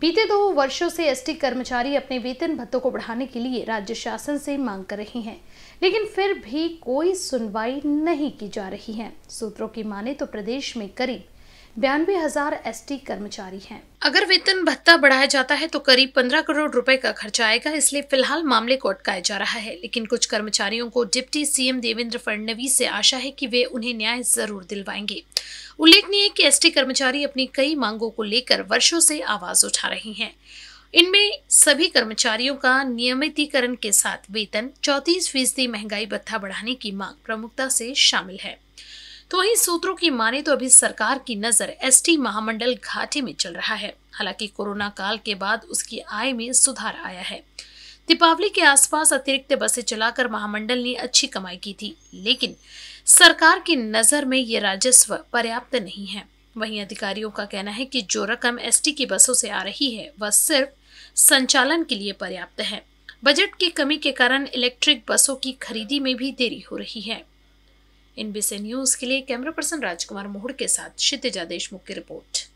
बीते दो वर्षों से एसटी कर्मचारी अपने वेतन भत्तों को बढ़ाने के लिए राज्य शासन से मांग कर रहे हैं लेकिन फिर भी कोई सुनवाई नहीं की जा रही है सूत्रों की माने तो प्रदेश में करीब बयानवे हजार एस कर्मचारी हैं। अगर वेतन भत्ता बढ़ाया जाता है तो करीब 15 करोड़ रुपए का खर्चा आएगा इसलिए फिलहाल मामले को अटकाया जा रहा है लेकिन कुछ कर्मचारियों को डिप्टी सीएम देवेंद्र फडणवीस से आशा है कि वे उन्हें न्याय जरूर दिलवाएंगे उल्लेखनीय है कि एसटी कर्मचारी अपनी कई मांगों को लेकर वर्षों से आवाज उठा रहे हैं इनमें सभी कर्मचारियों का नियमितीकरण के साथ वेतन चौतीस फीसदी महंगाई भत्ता बढ़ाने की मांग प्रमुखता से शामिल है तो वही सूत्रों की माने तो अभी सरकार की नजर एसटी महामंडल घाटे में चल रहा है हालांकि कोरोना काल के बाद उसकी आय में सुधार आया है दीपावली के आसपास अतिरिक्त बसें चलाकर महामंडल ने अच्छी कमाई की थी लेकिन सरकार की नज़र में ये राजस्व पर्याप्त नहीं है वहीं अधिकारियों का कहना है कि जो रकम एसटी की बसों से आ रही है वह सिर्फ संचालन के लिए पर्याप्त है बजट की कमी के कारण इलेक्ट्रिक बसों की खरीदी में भी देरी हो रही है इन बीसी न्यूज के लिए कैमरा पर्सन राजकुमार मोहड़ के साथ क्षितिजा देशमुख की रिपोर्ट